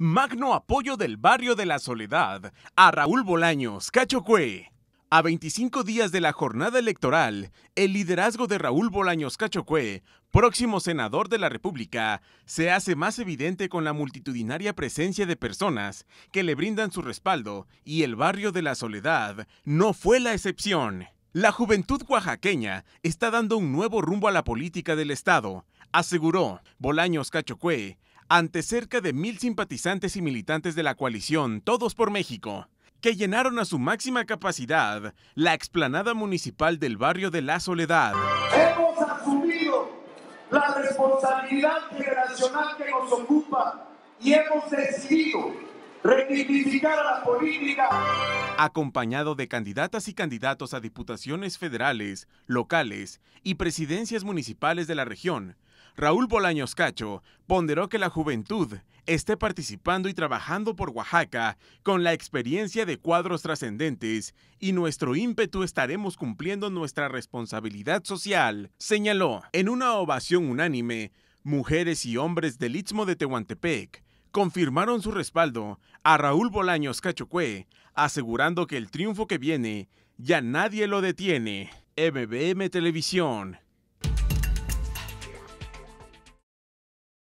Magno apoyo del barrio de la Soledad a Raúl Bolaños, Cachoque. A 25 días de la jornada electoral, el liderazgo de Raúl Bolaños Cachoque, próximo senador de la República, se hace más evidente con la multitudinaria presencia de personas que le brindan su respaldo y el barrio de la Soledad no fue la excepción. La juventud oaxaqueña está dando un nuevo rumbo a la política del Estado, aseguró Bolaños Cachoque ante cerca de mil simpatizantes y militantes de la coalición Todos por México, que llenaron a su máxima capacidad la explanada municipal del barrio de La Soledad. Hemos asumido la responsabilidad generacional que nos ocupa y hemos decidido rectificar la política. Acompañado de candidatas y candidatos a diputaciones federales, locales y presidencias municipales de la región, Raúl Bolaños Cacho ponderó que la juventud esté participando y trabajando por Oaxaca con la experiencia de cuadros trascendentes y nuestro ímpetu estaremos cumpliendo nuestra responsabilidad social, señaló en una ovación unánime. Mujeres y hombres del Istmo de Tehuantepec confirmaron su respaldo a Raúl Bolaños Cachocue, asegurando que el triunfo que viene ya nadie lo detiene. MBM Televisión.